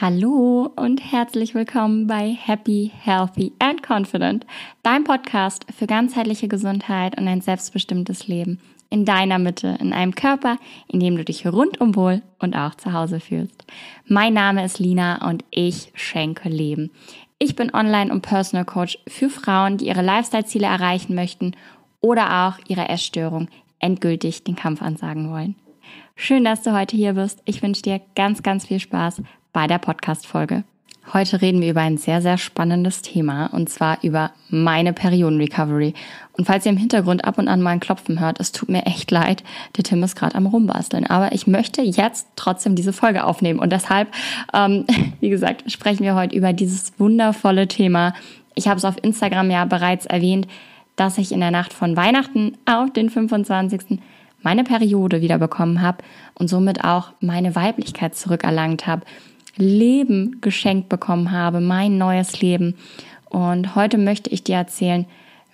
Hallo und herzlich willkommen bei Happy, Healthy and Confident, deinem Podcast für ganzheitliche Gesundheit und ein selbstbestimmtes Leben in deiner Mitte, in einem Körper, in dem du dich rundum wohl und auch zu Hause fühlst. Mein Name ist Lina und ich schenke Leben. Ich bin Online- und Personal Coach für Frauen, die ihre Lifestyle-Ziele erreichen möchten oder auch ihre Essstörung endgültig den Kampf ansagen wollen. Schön, dass du heute hier bist. Ich wünsche dir ganz, ganz viel Spaß bei der Podcast-Folge. Heute reden wir über ein sehr, sehr spannendes Thema und zwar über meine Perioden-Recovery. Und falls ihr im Hintergrund ab und an mal ein Klopfen hört, es tut mir echt leid, der Tim ist gerade am Rumbasteln. Aber ich möchte jetzt trotzdem diese Folge aufnehmen und deshalb, ähm, wie gesagt, sprechen wir heute über dieses wundervolle Thema. Ich habe es auf Instagram ja bereits erwähnt, dass ich in der Nacht von Weihnachten auf den 25 meine Periode wiederbekommen habe und somit auch meine Weiblichkeit zurückerlangt habe. Leben geschenkt bekommen habe, mein neues Leben. Und heute möchte ich dir erzählen,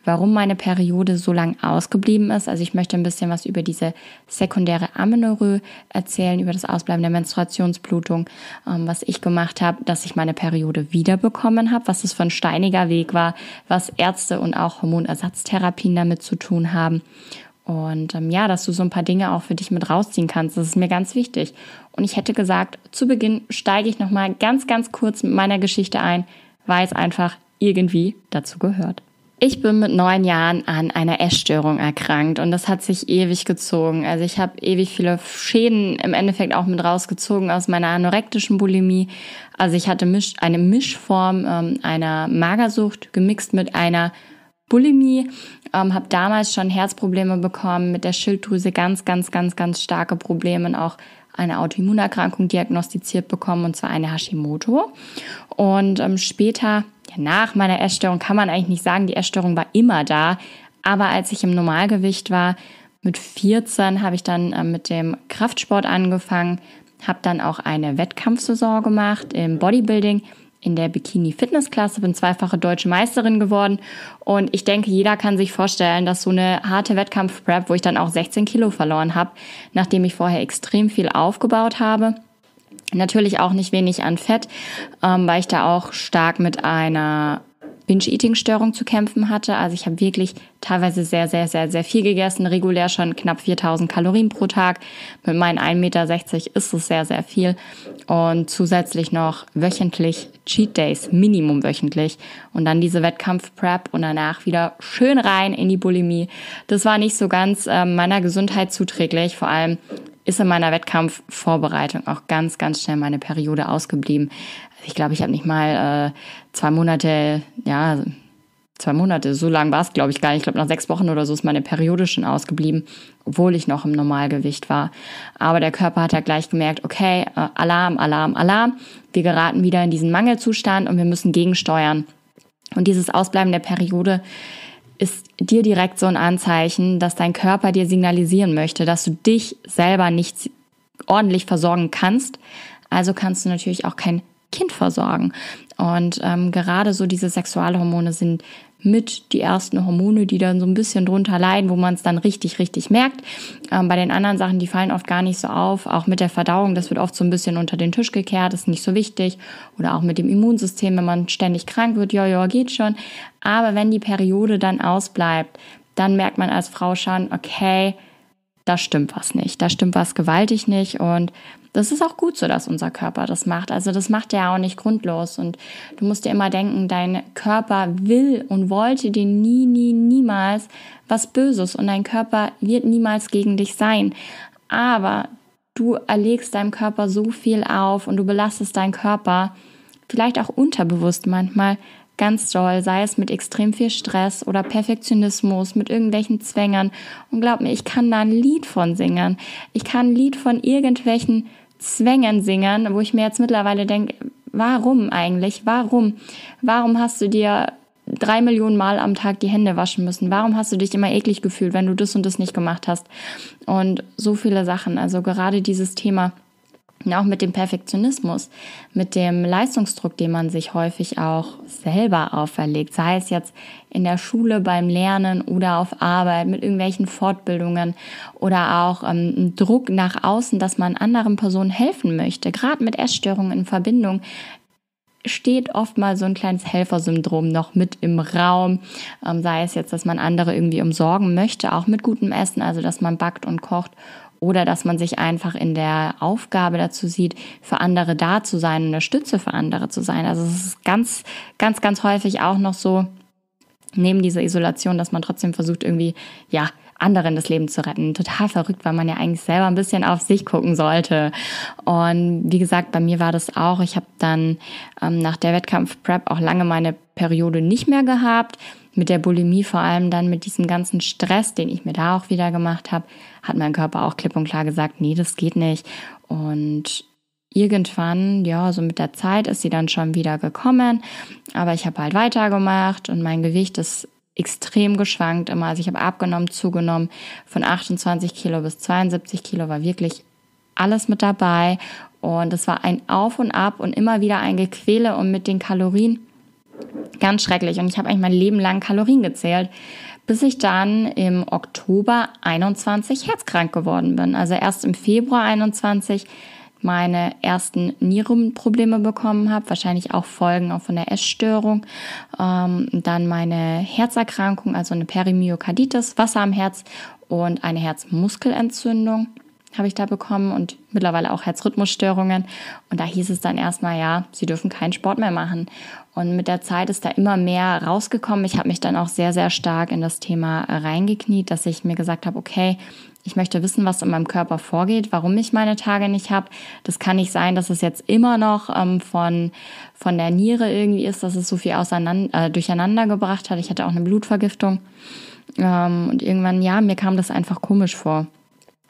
warum meine Periode so lang ausgeblieben ist. Also ich möchte ein bisschen was über diese sekundäre Amenorrhoe erzählen, über das Ausbleiben der Menstruationsblutung, ähm, was ich gemacht habe, dass ich meine Periode wiederbekommen habe, was es für ein steiniger Weg war, was Ärzte und auch Hormonersatztherapien damit zu tun haben und ähm, ja, dass du so ein paar Dinge auch für dich mit rausziehen kannst, das ist mir ganz wichtig. Und ich hätte gesagt, zu Beginn steige ich nochmal ganz, ganz kurz mit meiner Geschichte ein, weil es einfach irgendwie dazu gehört. Ich bin mit neun Jahren an einer Essstörung erkrankt und das hat sich ewig gezogen. Also ich habe ewig viele Schäden im Endeffekt auch mit rausgezogen aus meiner anorektischen Bulimie. Also ich hatte eine Mischform ähm, einer Magersucht gemixt mit einer Bulimie, ähm, habe damals schon Herzprobleme bekommen, mit der Schilddrüse ganz, ganz, ganz, ganz starke Probleme und auch eine Autoimmunerkrankung diagnostiziert bekommen, und zwar eine Hashimoto. Und ähm, später, ja, nach meiner Essstörung, kann man eigentlich nicht sagen, die Essstörung war immer da, aber als ich im Normalgewicht war, mit 14 habe ich dann äh, mit dem Kraftsport angefangen, habe dann auch eine Wettkampfsaison gemacht im Bodybuilding in der Bikini-Fitness-Klasse, bin zweifache deutsche Meisterin geworden. Und ich denke, jeder kann sich vorstellen, dass so eine harte Wettkampf-Prep, wo ich dann auch 16 Kilo verloren habe, nachdem ich vorher extrem viel aufgebaut habe, Natürlich auch nicht wenig an Fett, ähm, weil ich da auch stark mit einer Binge-Eating-Störung zu kämpfen hatte. Also ich habe wirklich teilweise sehr, sehr, sehr, sehr viel gegessen, regulär schon knapp 4000 Kalorien pro Tag. Mit meinen 1,60 Meter ist es sehr, sehr viel. Und zusätzlich noch wöchentlich Cheat Days, Minimum wöchentlich. Und dann diese Wettkampf-Prep und danach wieder schön rein in die Bulimie. Das war nicht so ganz äh, meiner Gesundheit zuträglich, vor allem ist in meiner Wettkampfvorbereitung auch ganz, ganz schnell meine Periode ausgeblieben. Also ich glaube, ich habe nicht mal äh, zwei Monate, ja, also zwei Monate, so lang war es, glaube ich, gar nicht. Ich glaube, nach sechs Wochen oder so ist meine Periode schon ausgeblieben, obwohl ich noch im Normalgewicht war. Aber der Körper hat ja halt gleich gemerkt, okay, äh, Alarm, Alarm, Alarm. Wir geraten wieder in diesen Mangelzustand und wir müssen gegensteuern. Und dieses Ausbleiben der Periode ist dir direkt so ein Anzeichen, dass dein Körper dir signalisieren möchte, dass du dich selber nicht ordentlich versorgen kannst. Also kannst du natürlich auch kein Kind versorgen. Und ähm, gerade so diese Sexualhormone sind mit die ersten Hormone, die dann so ein bisschen drunter leiden, wo man es dann richtig, richtig merkt. Ähm, bei den anderen Sachen, die fallen oft gar nicht so auf. Auch mit der Verdauung, das wird oft so ein bisschen unter den Tisch gekehrt, ist nicht so wichtig. Oder auch mit dem Immunsystem, wenn man ständig krank wird, ja, ja, geht schon. Aber wenn die Periode dann ausbleibt, dann merkt man als Frau schon, okay, da stimmt was nicht, da stimmt was gewaltig nicht und das ist auch gut so, dass unser Körper das macht. Also das macht er auch nicht grundlos. Und du musst dir immer denken, dein Körper will und wollte dir nie, nie, niemals was Böses. Und dein Körper wird niemals gegen dich sein. Aber du erlegst deinem Körper so viel auf und du belastest deinen Körper, vielleicht auch unterbewusst manchmal, ganz doll, sei es mit extrem viel Stress oder Perfektionismus, mit irgendwelchen Zwängern. Und glaub mir, ich kann da ein Lied von singen. Ich kann ein Lied von irgendwelchen Zwängen singen, wo ich mir jetzt mittlerweile denke, warum eigentlich? Warum? Warum hast du dir drei Millionen Mal am Tag die Hände waschen müssen? Warum hast du dich immer eklig gefühlt, wenn du das und das nicht gemacht hast? Und so viele Sachen. Also gerade dieses Thema und auch mit dem Perfektionismus, mit dem Leistungsdruck, den man sich häufig auch selber auferlegt, sei es jetzt in der Schule, beim Lernen oder auf Arbeit, mit irgendwelchen Fortbildungen oder auch ähm, Druck nach außen, dass man anderen Personen helfen möchte, gerade mit Essstörungen in Verbindung steht oft mal so ein kleines Helfersyndrom noch mit im Raum. Ähm, sei es jetzt, dass man andere irgendwie umsorgen möchte, auch mit gutem Essen, also dass man backt und kocht oder dass man sich einfach in der Aufgabe dazu sieht, für andere da zu sein, eine Stütze für andere zu sein. Also es ist ganz, ganz, ganz häufig auch noch so, neben dieser Isolation, dass man trotzdem versucht, irgendwie, ja, anderen das Leben zu retten. Total verrückt, weil man ja eigentlich selber ein bisschen auf sich gucken sollte. Und wie gesagt, bei mir war das auch. Ich habe dann ähm, nach der Wettkampf-Prep auch lange meine Periode nicht mehr gehabt mit der Bulimie, vor allem dann mit diesem ganzen Stress, den ich mir da auch wieder gemacht habe, hat mein Körper auch klipp und klar gesagt, nee, das geht nicht. Und irgendwann, ja, so mit der Zeit ist sie dann schon wieder gekommen, aber ich habe halt weitergemacht und mein Gewicht ist extrem geschwankt immer. Also ich habe abgenommen, zugenommen, von 28 Kilo bis 72 Kilo war wirklich alles mit dabei und es war ein Auf und Ab und immer wieder ein Gequäle und mit den Kalorien Ganz schrecklich. Und ich habe eigentlich mein Leben lang Kalorien gezählt, bis ich dann im Oktober 21 herzkrank geworden bin. Also erst im Februar 21 meine ersten Nierenprobleme bekommen habe, wahrscheinlich auch Folgen auch von der Essstörung, ähm, dann meine Herzerkrankung, also eine Perimyokarditis, Wasser am Herz und eine Herzmuskelentzündung habe ich da bekommen und mittlerweile auch Herzrhythmusstörungen. Und da hieß es dann erstmal, ja, sie dürfen keinen Sport mehr machen. Und mit der Zeit ist da immer mehr rausgekommen. Ich habe mich dann auch sehr, sehr stark in das Thema reingekniet, dass ich mir gesagt habe, okay, ich möchte wissen, was in meinem Körper vorgeht, warum ich meine Tage nicht habe. Das kann nicht sein, dass es jetzt immer noch ähm, von, von der Niere irgendwie ist, dass es so viel auseinander, äh, durcheinander gebracht hat. Ich hatte auch eine Blutvergiftung. Ähm, und irgendwann, ja, mir kam das einfach komisch vor.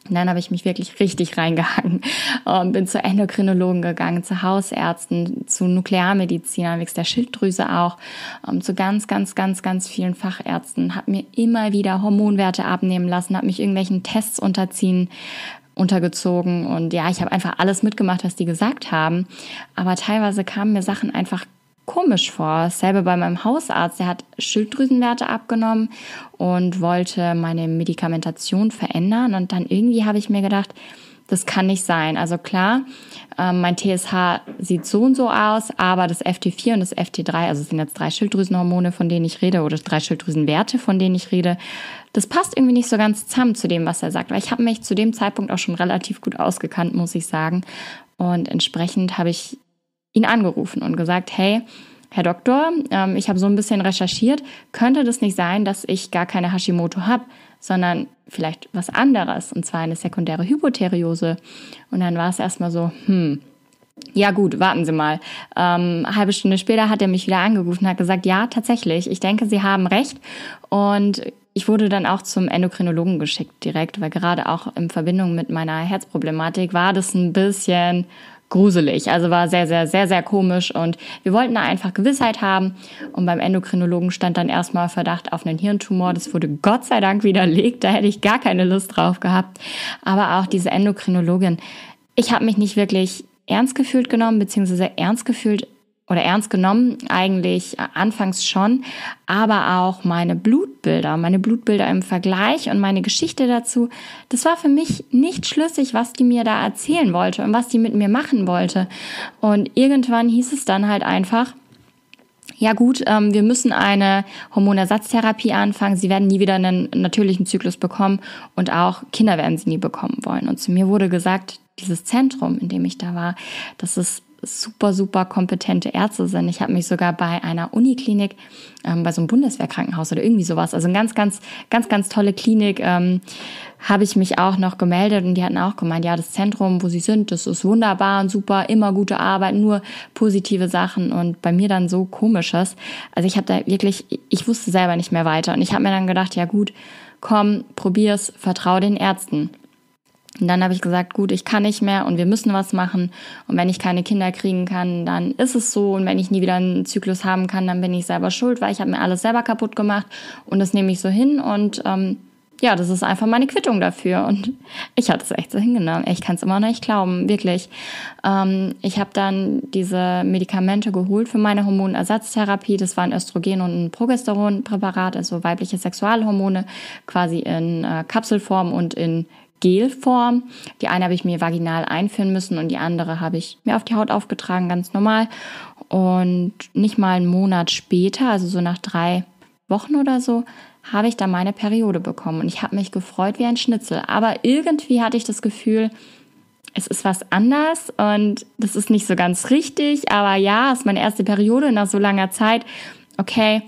Und dann habe ich mich wirklich richtig reingehangen, ähm, bin zu Endokrinologen gegangen, zu Hausärzten, zu Nuklearmedizinern, wegen der Schilddrüse auch, ähm, zu ganz, ganz, ganz, ganz vielen Fachärzten, habe mir immer wieder Hormonwerte abnehmen lassen, habe mich irgendwelchen Tests unterziehen untergezogen und ja, ich habe einfach alles mitgemacht, was die gesagt haben, aber teilweise kamen mir Sachen einfach komisch vor. Selber bei meinem Hausarzt, der hat Schilddrüsenwerte abgenommen und wollte meine Medikamentation verändern. Und dann irgendwie habe ich mir gedacht, das kann nicht sein. Also klar, ähm, mein TSH sieht so und so aus, aber das FT4 und das FT3, also es sind jetzt drei Schilddrüsenhormone, von denen ich rede, oder drei Schilddrüsenwerte, von denen ich rede, das passt irgendwie nicht so ganz zusammen zu dem, was er sagt. Weil ich habe mich zu dem Zeitpunkt auch schon relativ gut ausgekannt, muss ich sagen. Und entsprechend habe ich ihn angerufen und gesagt, hey, Herr Doktor, ähm, ich habe so ein bisschen recherchiert, könnte das nicht sein, dass ich gar keine Hashimoto habe, sondern vielleicht was anderes, und zwar eine sekundäre Hypotheriose. Und dann war es erstmal so, hm, ja gut, warten Sie mal. Ähm, halbe Stunde später hat er mich wieder angerufen und hat gesagt, ja, tatsächlich, ich denke, Sie haben recht. Und ich wurde dann auch zum Endokrinologen geschickt direkt, weil gerade auch in Verbindung mit meiner Herzproblematik war das ein bisschen gruselig. Also war sehr, sehr, sehr, sehr komisch und wir wollten da einfach Gewissheit haben. Und beim Endokrinologen stand dann erstmal Verdacht auf einen Hirntumor. Das wurde Gott sei Dank widerlegt. Da hätte ich gar keine Lust drauf gehabt. Aber auch diese Endokrinologin, ich habe mich nicht wirklich ernst gefühlt genommen, beziehungsweise ernst gefühlt oder ernst genommen, eigentlich äh, anfangs schon, aber auch meine Blutbilder, meine Blutbilder im Vergleich und meine Geschichte dazu, das war für mich nicht schlüssig, was die mir da erzählen wollte und was die mit mir machen wollte. Und irgendwann hieß es dann halt einfach, ja gut, ähm, wir müssen eine Hormonersatztherapie anfangen. Sie werden nie wieder einen natürlichen Zyklus bekommen und auch Kinder werden sie nie bekommen wollen. Und zu mir wurde gesagt, dieses Zentrum, in dem ich da war, das ist super, super kompetente Ärzte sind. Ich habe mich sogar bei einer Uniklinik, ähm, bei so einem Bundeswehrkrankenhaus oder irgendwie sowas, also eine ganz, ganz, ganz, ganz tolle Klinik, ähm, habe ich mich auch noch gemeldet und die hatten auch gemeint, ja, das Zentrum, wo sie sind, das ist wunderbar und super, immer gute Arbeit, nur positive Sachen und bei mir dann so komisches. Also ich habe da wirklich, ich wusste selber nicht mehr weiter und ich habe mir dann gedacht, ja gut, komm, probier's, vertrau den Ärzten. Und dann habe ich gesagt, gut, ich kann nicht mehr und wir müssen was machen. Und wenn ich keine Kinder kriegen kann, dann ist es so. Und wenn ich nie wieder einen Zyklus haben kann, dann bin ich selber schuld, weil ich habe mir alles selber kaputt gemacht. Und das nehme ich so hin. Und ähm, ja, das ist einfach meine Quittung dafür. Und ich hatte es echt so hingenommen. Ich kann es immer noch nicht glauben, wirklich. Ähm, ich habe dann diese Medikamente geholt für meine Hormonersatztherapie. Das waren Östrogen und ein Progesteronpräparat, also weibliche Sexualhormone, quasi in äh, Kapselform und in Gelform. Die eine habe ich mir vaginal einführen müssen und die andere habe ich mir auf die Haut aufgetragen, ganz normal. Und nicht mal einen Monat später, also so nach drei Wochen oder so, habe ich dann meine Periode bekommen. Und ich habe mich gefreut wie ein Schnitzel. Aber irgendwie hatte ich das Gefühl, es ist was anders und das ist nicht so ganz richtig. Aber ja, es ist meine erste Periode nach so langer Zeit. Okay,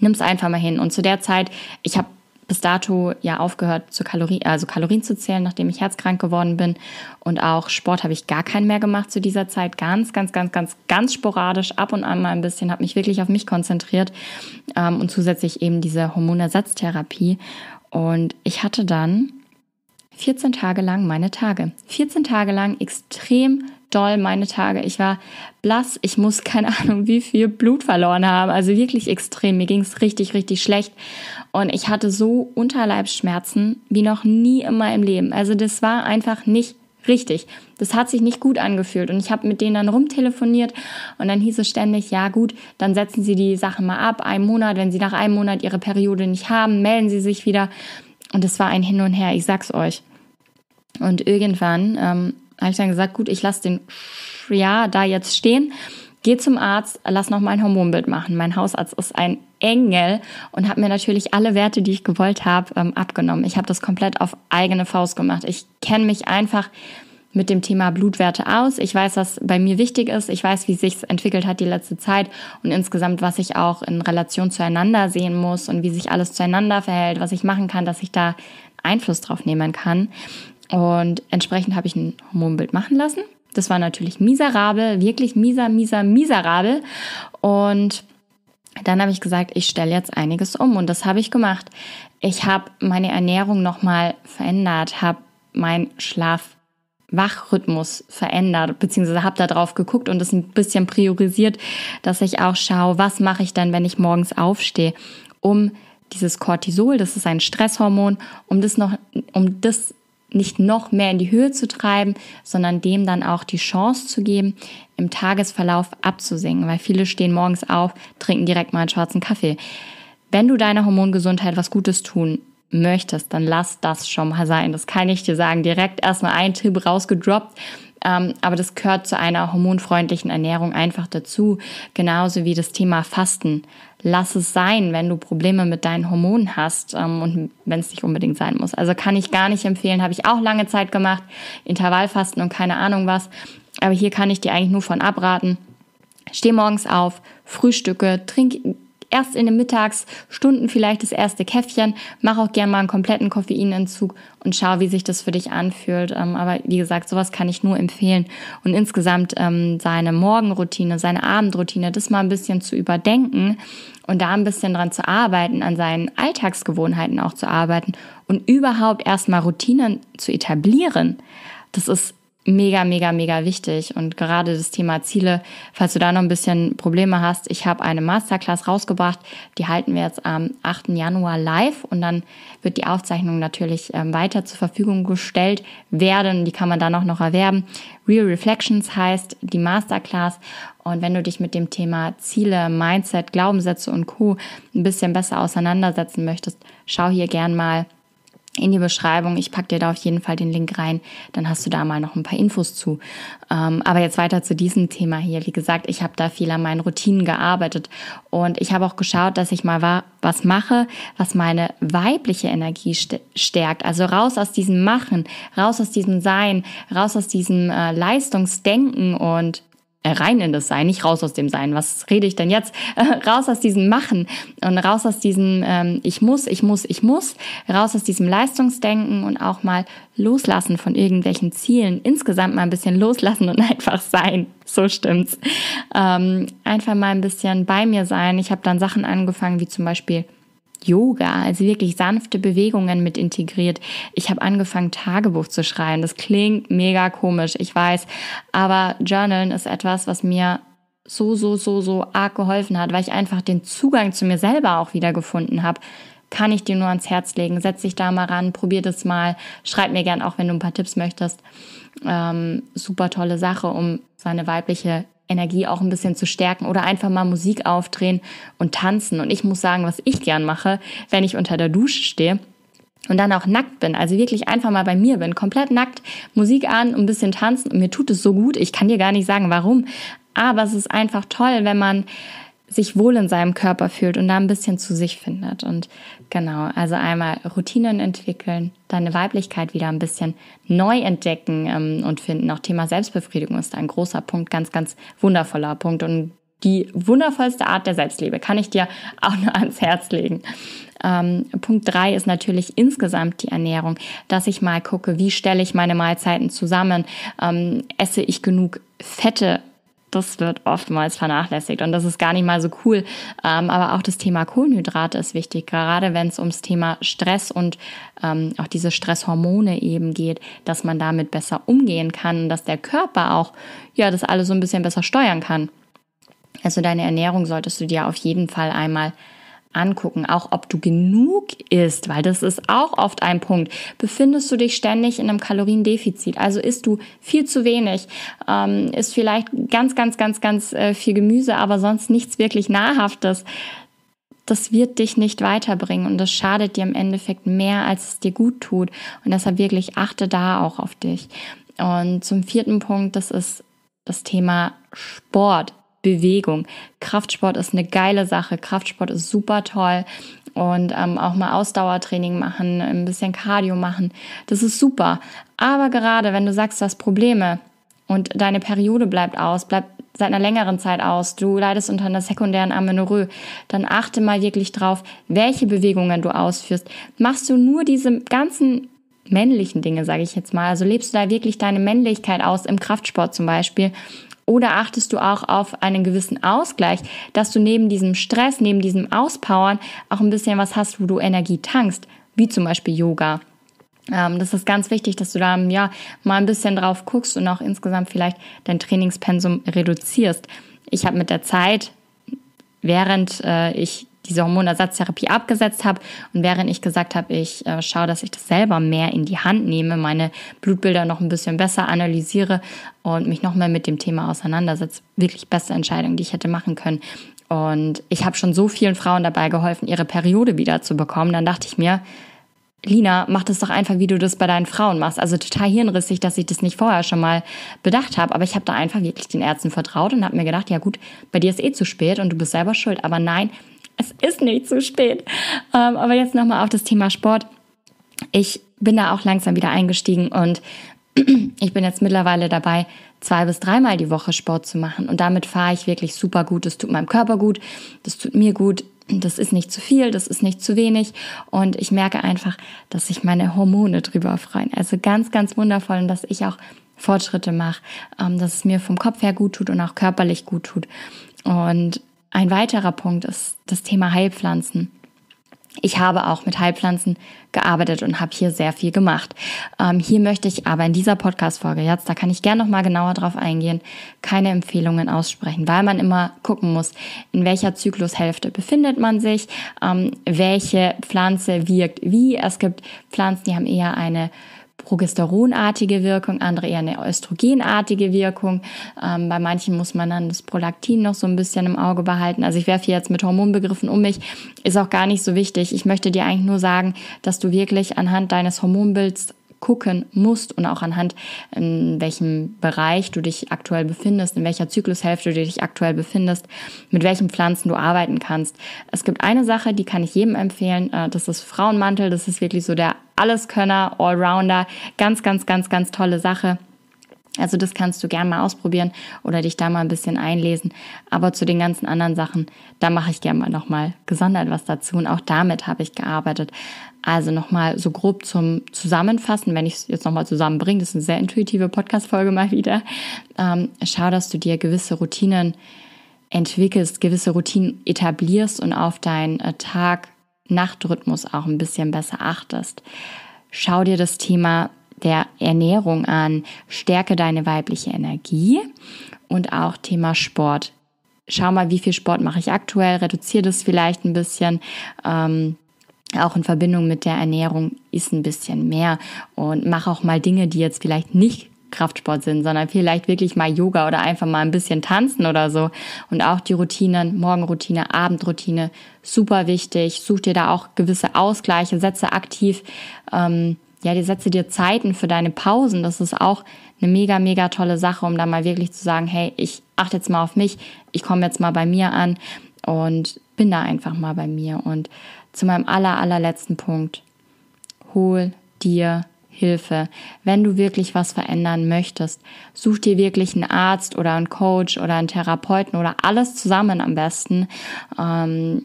nimm es einfach mal hin. Und zu der Zeit, ich habe bis dato ja aufgehört, zu Kalorien, also Kalorien zu zählen, nachdem ich herzkrank geworden bin. Und auch Sport habe ich gar keinen mehr gemacht zu dieser Zeit. Ganz, ganz, ganz, ganz, ganz sporadisch, ab und an mal ein bisschen, habe mich wirklich auf mich konzentriert. Ähm, und zusätzlich eben diese Hormonersatztherapie. Und ich hatte dann 14 Tage lang meine Tage. 14 Tage lang extrem doll meine Tage. Ich war blass, ich muss keine Ahnung, wie viel Blut verloren haben. Also wirklich extrem. Mir ging es richtig, richtig schlecht. Und ich hatte so Unterleibsschmerzen wie noch nie in meinem Leben. Also das war einfach nicht richtig. Das hat sich nicht gut angefühlt. Und ich habe mit denen dann rumtelefoniert und dann hieß es ständig, ja gut, dann setzen Sie die Sachen mal ab, einen Monat. Wenn Sie nach einem Monat Ihre Periode nicht haben, melden Sie sich wieder. Und es war ein Hin und Her, ich sag's euch. Und irgendwann ähm, habe ich dann gesagt, gut, ich lasse den ja da jetzt stehen. Geh zum Arzt, lass noch mal ein Hormonbild machen. Mein Hausarzt ist ein Engel und hat mir natürlich alle Werte, die ich gewollt habe, ähm, abgenommen. Ich habe das komplett auf eigene Faust gemacht. Ich kenne mich einfach mit dem Thema Blutwerte aus. Ich weiß, was bei mir wichtig ist. Ich weiß, wie sich entwickelt hat die letzte Zeit und insgesamt, was ich auch in Relation zueinander sehen muss und wie sich alles zueinander verhält, was ich machen kann, dass ich da Einfluss drauf nehmen kann. Und entsprechend habe ich ein Hormonbild machen lassen. Das war natürlich miserabel, wirklich mieser, mieser, miserabel. Und dann habe ich gesagt, ich stelle jetzt einiges um und das habe ich gemacht. Ich habe meine Ernährung nochmal verändert, habe meinen Schlaf. Wachrhythmus verändert, beziehungsweise habe da drauf geguckt und das ein bisschen priorisiert, dass ich auch schaue, was mache ich dann, wenn ich morgens aufstehe, um dieses Cortisol, das ist ein Stresshormon, um das noch, um das nicht noch mehr in die Höhe zu treiben, sondern dem dann auch die Chance zu geben, im Tagesverlauf abzusinken, weil viele stehen morgens auf, trinken direkt mal einen schwarzen Kaffee. Wenn du deiner Hormongesundheit was Gutes tun möchtest, dann lass das schon mal sein. Das kann ich dir sagen. Direkt erstmal ein Tipp rausgedroppt, ähm, aber das gehört zu einer hormonfreundlichen Ernährung einfach dazu, genauso wie das Thema Fasten. Lass es sein, wenn du Probleme mit deinen Hormonen hast ähm, und wenn es nicht unbedingt sein muss. Also kann ich gar nicht empfehlen, habe ich auch lange Zeit gemacht, Intervallfasten und keine Ahnung was, aber hier kann ich dir eigentlich nur von abraten. Steh morgens auf, frühstücke, trink erst in den Mittagsstunden vielleicht das erste Käffchen. Mach auch gerne mal einen kompletten Koffeinentzug und schau, wie sich das für dich anfühlt. Ähm, aber wie gesagt, sowas kann ich nur empfehlen. Und insgesamt ähm, seine Morgenroutine, seine Abendroutine, das mal ein bisschen zu überdenken und da ein bisschen dran zu arbeiten, an seinen Alltagsgewohnheiten auch zu arbeiten und überhaupt erstmal Routinen zu etablieren. Das ist mega, mega, mega wichtig. Und gerade das Thema Ziele, falls du da noch ein bisschen Probleme hast, ich habe eine Masterclass rausgebracht. Die halten wir jetzt am 8. Januar live und dann wird die Aufzeichnung natürlich ähm, weiter zur Verfügung gestellt werden. Die kann man dann auch noch erwerben. Real Reflections heißt die Masterclass. Und wenn du dich mit dem Thema Ziele, Mindset, Glaubenssätze und Co. ein bisschen besser auseinandersetzen möchtest, schau hier gern mal in die Beschreibung. Ich packe dir da auf jeden Fall den Link rein. Dann hast du da mal noch ein paar Infos zu. Ähm, aber jetzt weiter zu diesem Thema hier. Wie gesagt, ich habe da viel an meinen Routinen gearbeitet und ich habe auch geschaut, dass ich mal war, was mache, was meine weibliche Energie st stärkt. Also raus aus diesem Machen, raus aus diesem Sein, raus aus diesem äh, Leistungsdenken und äh, rein in das Sein, nicht raus aus dem Sein. Was rede ich denn jetzt? raus aus diesem Machen und raus aus diesem ähm, Ich muss, ich muss, ich muss, raus aus diesem Leistungsdenken und auch mal loslassen von irgendwelchen Zielen. Insgesamt mal ein bisschen loslassen und einfach sein. So stimmt's. Ähm, einfach mal ein bisschen bei mir sein. Ich habe dann Sachen angefangen, wie zum Beispiel Yoga, also wirklich sanfte Bewegungen mit integriert. Ich habe angefangen, Tagebuch zu schreiben. Das klingt mega komisch, ich weiß. Aber Journalen ist etwas, was mir so, so, so, so arg geholfen hat, weil ich einfach den Zugang zu mir selber auch wieder gefunden habe. Kann ich dir nur ans Herz legen. Setz dich da mal ran, probier das mal. Schreib mir gern auch, wenn du ein paar Tipps möchtest. Ähm, super tolle Sache, um seine weibliche Energie auch ein bisschen zu stärken oder einfach mal Musik aufdrehen und tanzen. Und ich muss sagen, was ich gern mache, wenn ich unter der Dusche stehe, und dann auch nackt bin, also wirklich einfach mal bei mir bin, komplett nackt, Musik an, und ein bisschen tanzen und mir tut es so gut, ich kann dir gar nicht sagen warum, aber es ist einfach toll, wenn man sich wohl in seinem Körper fühlt und da ein bisschen zu sich findet. Und genau, also einmal Routinen entwickeln, deine Weiblichkeit wieder ein bisschen neu entdecken ähm, und finden. Auch Thema Selbstbefriedigung ist ein großer Punkt, ganz, ganz wundervoller Punkt und die wundervollste Art der Selbstliebe kann ich dir auch nur ans Herz legen. Ähm, Punkt drei ist natürlich insgesamt die Ernährung, dass ich mal gucke, wie stelle ich meine Mahlzeiten zusammen, ähm, esse ich genug Fette das wird oftmals vernachlässigt und das ist gar nicht mal so cool. Ähm, aber auch das Thema Kohlenhydrate ist wichtig, gerade wenn es ums Thema Stress und ähm, auch diese Stresshormone eben geht, dass man damit besser umgehen kann, dass der Körper auch ja das alles so ein bisschen besser steuern kann. Also deine Ernährung solltest du dir auf jeden Fall einmal angucken, auch ob du genug isst, weil das ist auch oft ein Punkt. Befindest du dich ständig in einem Kaloriendefizit? Also isst du viel zu wenig, ähm, isst vielleicht ganz, ganz, ganz, ganz äh, viel Gemüse, aber sonst nichts wirklich Nahrhaftes. Das wird dich nicht weiterbringen und das schadet dir im Endeffekt mehr, als es dir gut tut. Und deshalb wirklich achte da auch auf dich. Und zum vierten Punkt, das ist das Thema Sport. Bewegung. Kraftsport ist eine geile Sache. Kraftsport ist super toll. Und ähm, auch mal Ausdauertraining machen, ein bisschen Cardio machen. Das ist super. Aber gerade wenn du sagst, du hast Probleme und deine Periode bleibt aus, bleibt seit einer längeren Zeit aus, du leidest unter einer sekundären Amenorrhoe, dann achte mal wirklich drauf, welche Bewegungen du ausführst. Machst du nur diese ganzen männlichen Dinge, sage ich jetzt mal, also lebst du da wirklich deine Männlichkeit aus, im Kraftsport zum Beispiel, oder achtest du auch auf einen gewissen Ausgleich, dass du neben diesem Stress, neben diesem Auspowern auch ein bisschen was hast, wo du Energie tankst, wie zum Beispiel Yoga. Ähm, das ist ganz wichtig, dass du da ja, mal ein bisschen drauf guckst und auch insgesamt vielleicht dein Trainingspensum reduzierst. Ich habe mit der Zeit, während äh, ich diese Hormonersatztherapie abgesetzt habe und während ich gesagt habe, ich äh, schaue, dass ich das selber mehr in die Hand nehme, meine Blutbilder noch ein bisschen besser analysiere und mich noch mehr mit dem Thema auseinandersetze, wirklich beste Entscheidung, die ich hätte machen können. Und ich habe schon so vielen Frauen dabei geholfen, ihre Periode wieder zu bekommen. Dann dachte ich mir, Lina, mach das doch einfach, wie du das bei deinen Frauen machst. Also total hirnrissig, dass ich das nicht vorher schon mal bedacht habe. Aber ich habe da einfach wirklich den Ärzten vertraut und habe mir gedacht, ja gut, bei dir ist eh zu spät und du bist selber schuld. Aber nein, es ist nicht zu spät. Ähm, aber jetzt nochmal auf das Thema Sport. Ich bin da auch langsam wieder eingestiegen und ich bin jetzt mittlerweile dabei, zwei bis dreimal die Woche Sport zu machen. Und damit fahre ich wirklich super gut. Das tut meinem Körper gut, das tut mir gut. Das ist nicht zu viel, das ist nicht zu wenig. Und ich merke einfach, dass sich meine Hormone drüber freuen. Also ganz, ganz wundervoll und dass ich auch Fortschritte mache, ähm, dass es mir vom Kopf her gut tut und auch körperlich gut tut. Und ein weiterer Punkt ist das Thema Heilpflanzen. Ich habe auch mit Heilpflanzen gearbeitet und habe hier sehr viel gemacht. Ähm, hier möchte ich aber in dieser Podcast-Folge jetzt, da kann ich gerne nochmal genauer drauf eingehen, keine Empfehlungen aussprechen, weil man immer gucken muss, in welcher Zyklushälfte befindet man sich, ähm, welche Pflanze wirkt wie. Es gibt Pflanzen, die haben eher eine progesteronartige Wirkung, andere eher eine östrogenartige Wirkung. Ähm, bei manchen muss man dann das Prolaktin noch so ein bisschen im Auge behalten. Also ich werfe jetzt mit Hormonbegriffen um mich, ist auch gar nicht so wichtig. Ich möchte dir eigentlich nur sagen, dass du wirklich anhand deines Hormonbilds gucken musst und auch anhand, in ähm, welchem Bereich du dich aktuell befindest, in welcher Zyklushälfte du dich aktuell befindest, mit welchen Pflanzen du arbeiten kannst. Es gibt eine Sache, die kann ich jedem empfehlen, äh, das ist Frauenmantel, das ist wirklich so der Alleskönner, Allrounder. Ganz, ganz, ganz, ganz tolle Sache. Also das kannst du gern mal ausprobieren oder dich da mal ein bisschen einlesen. Aber zu den ganzen anderen Sachen, da mache ich gern mal nochmal gesondert was dazu. Und auch damit habe ich gearbeitet. Also nochmal so grob zum Zusammenfassen, wenn ich es jetzt nochmal zusammenbringe, das ist eine sehr intuitive Podcast-Folge mal wieder. Ähm, schau, dass du dir gewisse Routinen entwickelst, gewisse Routinen etablierst und auf deinen äh, Tag Nachtrhythmus auch ein bisschen besser achtest. Schau dir das Thema der Ernährung an, stärke deine weibliche Energie und auch Thema Sport. Schau mal, wie viel Sport mache ich aktuell, reduziere das vielleicht ein bisschen. Ähm, auch in Verbindung mit der Ernährung ist ein bisschen mehr und mach auch mal Dinge, die jetzt vielleicht nicht Kraftsport sind, sondern vielleicht wirklich mal Yoga oder einfach mal ein bisschen tanzen oder so. Und auch die Routinen, Morgenroutine, Abendroutine, super wichtig. Such dir da auch gewisse Ausgleiche, setze aktiv, ähm, ja, die setze dir Zeiten für deine Pausen. Das ist auch eine mega, mega tolle Sache, um da mal wirklich zu sagen, hey, ich achte jetzt mal auf mich, ich komme jetzt mal bei mir an und bin da einfach mal bei mir. Und zu meinem aller, allerletzten Punkt, hol dir Hilfe. Wenn du wirklich was verändern möchtest, such dir wirklich einen Arzt oder einen Coach oder einen Therapeuten oder alles zusammen am besten, ähm,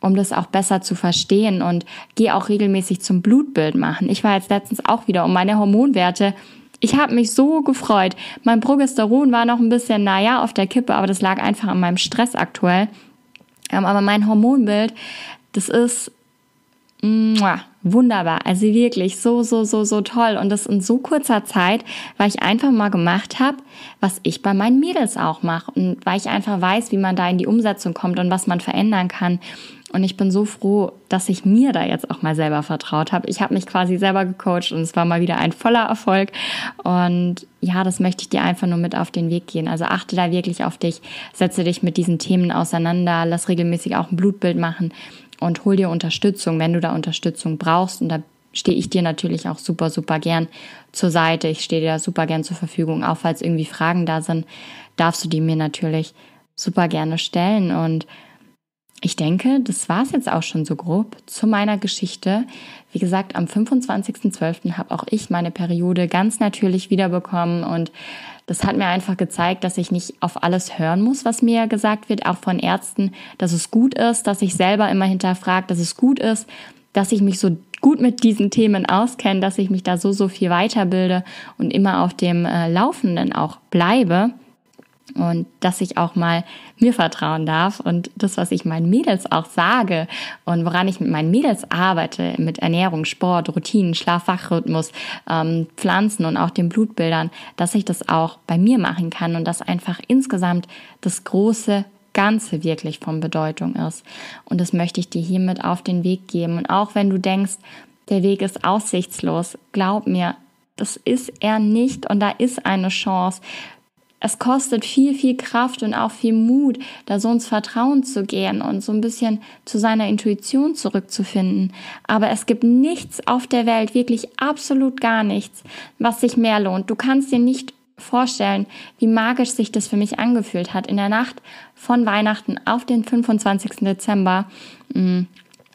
um das auch besser zu verstehen und geh auch regelmäßig zum Blutbild machen. Ich war jetzt letztens auch wieder um meine Hormonwerte ich habe mich so gefreut. Mein Progesteron war noch ein bisschen, naja, auf der Kippe, aber das lag einfach an meinem Stress aktuell. Ähm, aber mein Hormonbild, das ist Mua, wunderbar. Also wirklich so, so, so, so toll. Und das in so kurzer Zeit, weil ich einfach mal gemacht habe, was ich bei meinen Mädels auch mache. Und weil ich einfach weiß, wie man da in die Umsetzung kommt und was man verändern kann. Und ich bin so froh, dass ich mir da jetzt auch mal selber vertraut habe. Ich habe mich quasi selber gecoacht und es war mal wieder ein voller Erfolg. Und ja, das möchte ich dir einfach nur mit auf den Weg gehen. Also achte da wirklich auf dich, setze dich mit diesen Themen auseinander, lass regelmäßig auch ein Blutbild machen und hol dir Unterstützung, wenn du da Unterstützung brauchst. Und da stehe ich dir natürlich auch super, super gern zur Seite. Ich stehe dir da super gern zur Verfügung. Auch falls irgendwie Fragen da sind, darfst du die mir natürlich super gerne stellen. Und ich denke, das war es jetzt auch schon so grob zu meiner Geschichte. Wie gesagt, am 25.12. habe auch ich meine Periode ganz natürlich wiederbekommen und das hat mir einfach gezeigt, dass ich nicht auf alles hören muss, was mir gesagt wird, auch von Ärzten, dass es gut ist, dass ich selber immer hinterfrage, dass es gut ist, dass ich mich so gut mit diesen Themen auskenne, dass ich mich da so, so viel weiterbilde und immer auf dem äh, Laufenden auch bleibe und dass ich auch mal mir vertrauen darf und das, was ich meinen Mädels auch sage und woran ich mit meinen Mädels arbeite, mit Ernährung, Sport, Routinen, Schlafwachrhythmus, ähm, Pflanzen und auch den Blutbildern, dass ich das auch bei mir machen kann und dass einfach insgesamt das große Ganze wirklich von Bedeutung ist. Und das möchte ich dir hiermit auf den Weg geben. Und auch wenn du denkst, der Weg ist aussichtslos, glaub mir, das ist er nicht und da ist eine Chance es kostet viel, viel Kraft und auch viel Mut, da so ins Vertrauen zu gehen und so ein bisschen zu seiner Intuition zurückzufinden. Aber es gibt nichts auf der Welt, wirklich absolut gar nichts, was sich mehr lohnt. Du kannst dir nicht vorstellen, wie magisch sich das für mich angefühlt hat in der Nacht von Weihnachten auf den 25. Dezember. Mm,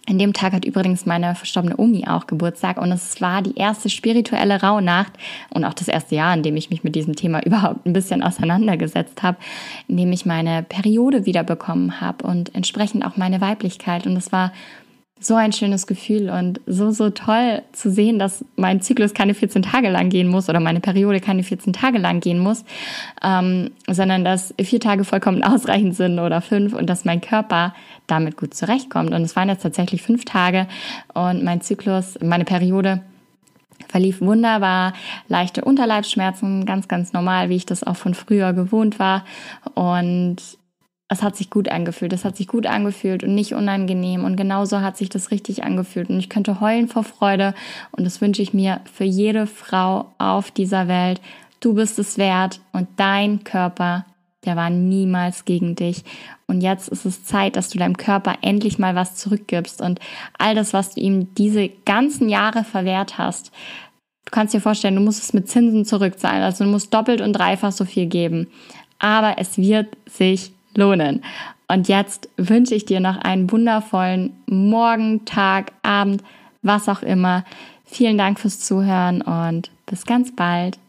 an dem Tag hat übrigens meine verstorbene Omi auch Geburtstag und es war die erste spirituelle Rauhnacht und auch das erste Jahr, in dem ich mich mit diesem Thema überhaupt ein bisschen auseinandergesetzt habe, in dem ich meine Periode wiederbekommen habe und entsprechend auch meine Weiblichkeit. Und es war so ein schönes Gefühl und so, so toll zu sehen, dass mein Zyklus keine 14 Tage lang gehen muss oder meine Periode keine 14 Tage lang gehen muss, ähm, sondern dass vier Tage vollkommen ausreichend sind oder fünf und dass mein Körper damit gut zurechtkommt. Und es waren jetzt tatsächlich fünf Tage und mein Zyklus, meine Periode verlief wunderbar, leichte Unterleibsschmerzen, ganz, ganz normal, wie ich das auch von früher gewohnt war und es hat sich gut angefühlt, es hat sich gut angefühlt und nicht unangenehm und genauso hat sich das richtig angefühlt und ich könnte heulen vor Freude und das wünsche ich mir für jede Frau auf dieser Welt. Du bist es wert und dein Körper, der war niemals gegen dich und jetzt ist es Zeit, dass du deinem Körper endlich mal was zurückgibst und all das, was du ihm diese ganzen Jahre verwehrt hast. Du kannst dir vorstellen, du musst es mit Zinsen zurückzahlen, also du musst doppelt und dreifach so viel geben. Aber es wird sich lohnen. Und jetzt wünsche ich dir noch einen wundervollen Morgen, Tag, Abend, was auch immer. Vielen Dank fürs Zuhören und bis ganz bald.